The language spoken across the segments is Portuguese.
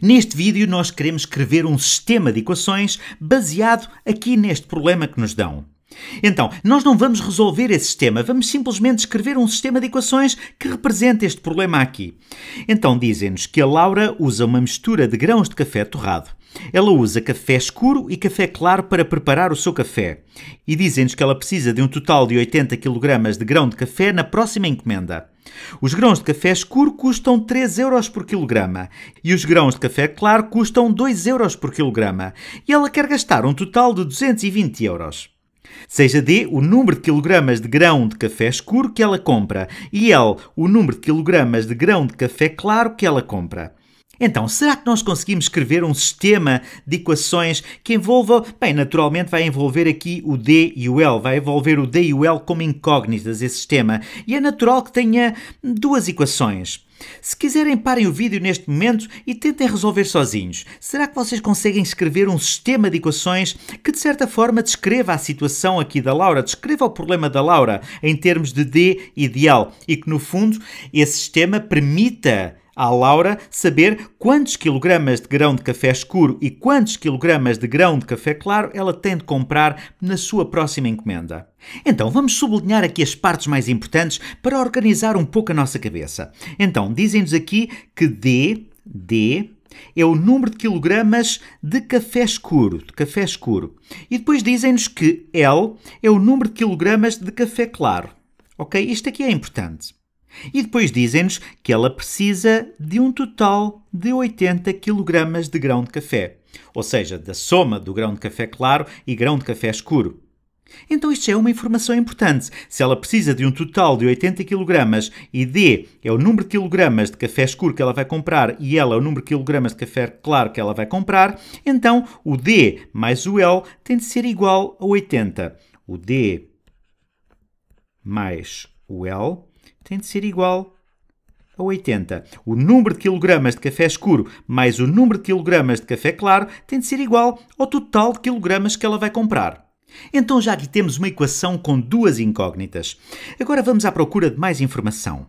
Neste vídeo nós queremos escrever um sistema de equações baseado aqui neste problema que nos dão. Então, nós não vamos resolver esse sistema, vamos simplesmente escrever um sistema de equações que represente este problema aqui. Então, dizem-nos que a Laura usa uma mistura de grãos de café torrado. Ela usa café escuro e café claro para preparar o seu café. E dizem-nos que ela precisa de um total de 80 kg de grão de café na próxima encomenda. Os grãos de café escuro custam 3 euros por quilograma e os grãos de café claro custam 2 euros por quilograma e ela quer gastar um total de 220 euros. Seja D o número de quilogramas de grão de café escuro que ela compra e L o número de quilogramas de grão de café claro que ela compra. Então, será que nós conseguimos escrever um sistema de equações que envolva, bem, naturalmente vai envolver aqui o D e o L, vai envolver o D e o L como incógnitas esse sistema, e é natural que tenha duas equações. Se quiserem, parem o vídeo neste momento e tentem resolver sozinhos. Será que vocês conseguem escrever um sistema de equações que, de certa forma, descreva a situação aqui da Laura, descreva o problema da Laura em termos de D e de L e que, no fundo, esse sistema permita à Laura saber quantos quilogramas de grão de café escuro e quantos quilogramas de grão de café claro ela tem de comprar na sua próxima encomenda. Então vamos sublinhar aqui as partes mais importantes para organizar um pouco a nossa cabeça. Então dizem-nos aqui que D, D é o número de quilogramas de café escuro, de café escuro. E depois dizem-nos que L é o número de quilogramas de café claro. Ok, isto aqui é importante. E depois dizem-nos que ela precisa de um total de 80 kg de grão de café, ou seja, da soma do grão de café claro e grão de café escuro. Então isto é uma informação importante. Se ela precisa de um total de 80 kg e D é o número de quilogramas de café escuro que ela vai comprar e L é o número de quilogramas de café claro que ela vai comprar, então o D mais o L tem de ser igual a 80. O D mais o L tem de ser igual a 80. O número de quilogramas de café escuro mais o número de quilogramas de café claro tem de ser igual ao total de quilogramas que ela vai comprar. Então já aqui temos uma equação com duas incógnitas. Agora vamos à procura de mais informação.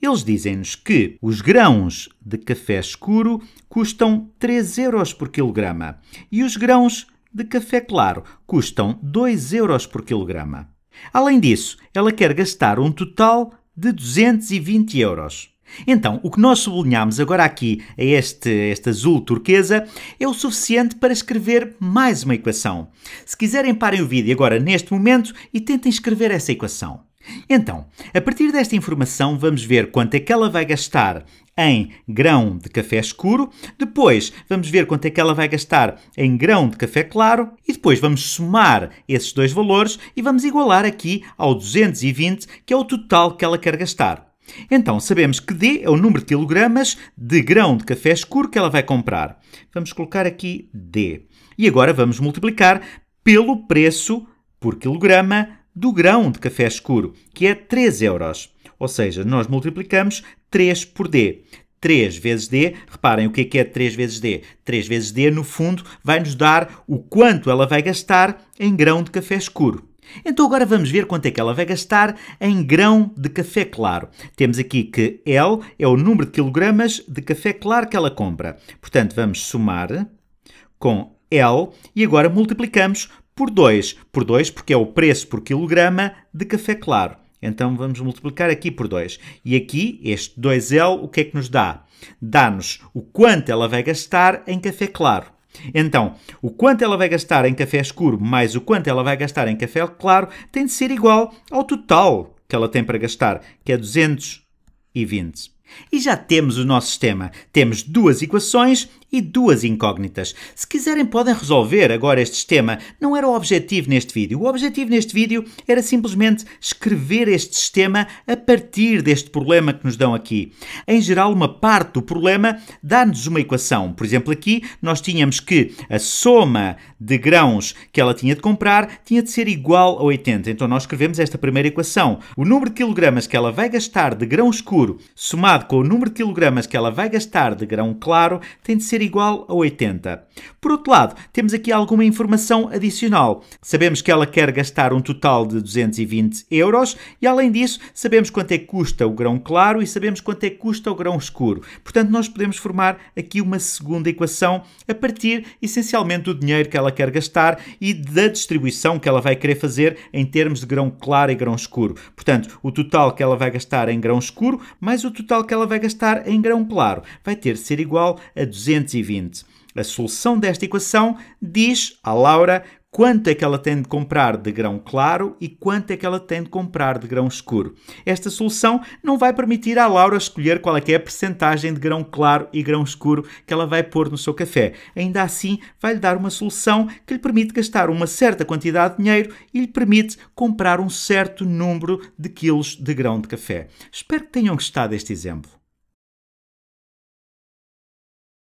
Eles dizem-nos que os grãos de café escuro custam 3 euros por quilograma e os grãos de café claro custam 2 euros por quilograma. Além disso, ela quer gastar um total de 220 euros. Então, o que nós sublinhamos agora aqui a este, este azul turquesa é o suficiente para escrever mais uma equação. Se quiserem, parem o vídeo agora neste momento e tentem escrever essa equação. Então, a partir desta informação, vamos ver quanto é que ela vai gastar em grão de café escuro, depois vamos ver quanto é que ela vai gastar em grão de café claro e depois vamos somar esses dois valores e vamos igualar aqui ao 220, que é o total que ela quer gastar. Então, sabemos que D é o número de quilogramas de grão de café escuro que ela vai comprar. Vamos colocar aqui D. E agora vamos multiplicar pelo preço por quilograma do grão de café escuro, que é 3 euros. Ou seja, nós multiplicamos 3 por D. 3 vezes D, reparem o que é 3 é vezes D. 3 vezes D, no fundo, vai nos dar o quanto ela vai gastar em grão de café escuro. Então agora vamos ver quanto é que ela vai gastar em grão de café claro. Temos aqui que L é o número de quilogramas de café claro que ela compra. Portanto, vamos somar com L e agora multiplicamos por 2. Por 2 porque é o preço por quilograma de café claro. Então vamos multiplicar aqui por 2. E aqui, este 2L, o que é que nos dá? Dá-nos o quanto ela vai gastar em café claro. Então, o quanto ela vai gastar em café escuro mais o quanto ela vai gastar em café claro tem de ser igual ao total que ela tem para gastar, que é 220. E já temos o nosso sistema. Temos duas equações e duas incógnitas. Se quiserem, podem resolver agora este sistema. Não era o objetivo neste vídeo. O objetivo neste vídeo era simplesmente escrever este sistema a partir deste problema que nos dão aqui. Em geral, uma parte do problema dá-nos uma equação. Por exemplo, aqui nós tínhamos que a soma de grãos que ela tinha de comprar tinha de ser igual a 80. Então nós escrevemos esta primeira equação. O número de quilogramas que ela vai gastar de grão escuro somado com o número de quilogramas que ela vai gastar de grão claro tem de ser igual a 80. Por outro lado, temos aqui alguma informação adicional. Sabemos que ela quer gastar um total de 220 euros e, além disso, sabemos quanto é que custa o grão claro e sabemos quanto é que custa o grão escuro. Portanto, nós podemos formar aqui uma segunda equação a partir, essencialmente, do dinheiro que ela quer gastar e da distribuição que ela vai querer fazer em termos de grão claro e grão escuro. Portanto, o total que ela vai gastar em grão escuro mais o total que ela vai gastar em grão claro vai ter de ser igual a 220 220. A solução desta equação diz à Laura quanto é que ela tem de comprar de grão claro e quanto é que ela tem de comprar de grão escuro. Esta solução não vai permitir à Laura escolher qual é que é a percentagem de grão claro e grão escuro que ela vai pôr no seu café. Ainda assim, vai-lhe dar uma solução que lhe permite gastar uma certa quantidade de dinheiro e lhe permite comprar um certo número de quilos de grão de café. Espero que tenham gostado deste exemplo.